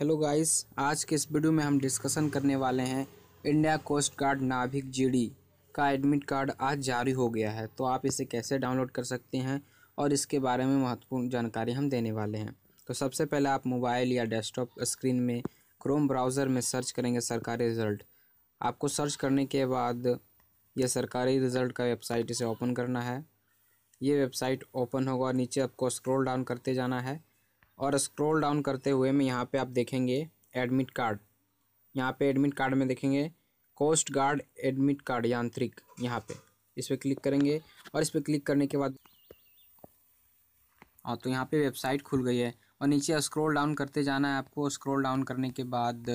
hello guys आज के इस वीडियो में हम डिस्कशन करने वाले हैं इंडिया कोस्ट गार्ड नाभिक जीडी का एडमिट कार्ड आज जारी हो गया है तो आप इसे कैसे डाउनलोड कर सकते हैं और इसके बारे में महत्वपूर्ण जानकारी हम देने वाले हैं तो सबसे पहले आप मोबाइल या डेस्कटॉप स्क्रीन में क्रोम ब्राउज़र में सर्च करेंगे सरकारी रिज़ल्ट आपको सर्च करने के बाद यह सरकारी रिज़ल्ट का वेबसाइट इसे ओपन करना है ये वेबसाइट ओपन होगा और नीचे आपको स्क्रॉल डाउन करते जाना है और स्क्रॉल डाउन करते हुए में यहाँ पे आप देखेंगे एडमिट कार्ड यहाँ पे एडमिट कार्ड में देखेंगे कोस्ट गार्ड एडमिट कार्ड यांत्रिक यहाँ पे इस पर क्लिक करेंगे और इस पर क्लिक करने के बाद हाँ तो यहाँ पे वेबसाइट खुल गई है और नीचे स्क्रॉल डाउन करते जाना है आपको स्क्रॉल डाउन करने के बाद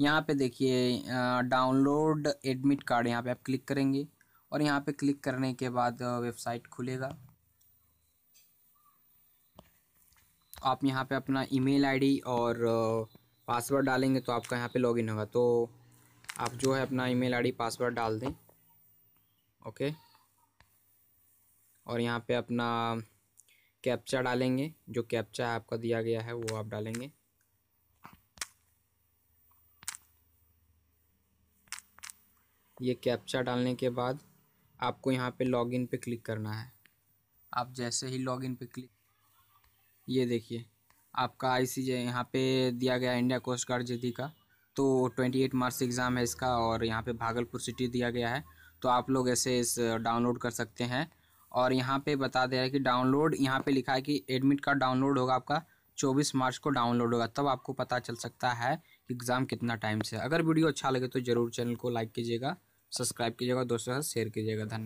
यहाँ पे देखिए डाउनलोड एडमिट कार्ड यहाँ पे आप क्लिक करेंगे और यहाँ पे क्लिक करने के बाद वेबसाइट खुलेगा आप यहाँ पे अपना ईमेल आईडी और पासवर्ड डालेंगे तो आपका यहाँ पे लॉगिन होगा तो आप जो है अपना ईमेल आईडी पासवर्ड डाल दें ओके और यहाँ पे अपना कैप्चा डालेंगे जो कैप्चा आपका दिया गया है वो आप डालेंगे ये कैप्चा डालने के बाद आपको यहाँ पे लॉगिन पे क्लिक करना है आप जैसे ही लॉगिन पे क्लिक ये देखिए आपका आई सी यहाँ पर दिया गया इंडिया कोस्ट गार्ड जे का तो 28 मार्च एग्ज़ाम है इसका और यहाँ पे भागलपुर सिटी दिया गया है तो आप लोग ऐसे इस डाउनलोड कर सकते हैं और यहाँ पे बता दिया है कि डाउनलोड यहाँ पे लिखा है कि एडमिट कार्ड डाउनलोड होगा आपका 24 मार्च को डाउनलोड होगा तब आपको पता चल सकता है कि एग्ज़ाम कितना टाइम से अगर वीडियो अच्छा लगे तो ज़रूर चैनल को लाइक कीजिएगा सब्सक्राइब कीजिएगा दोस्तों के साथ शेयर कीजिएगा धन्यवाद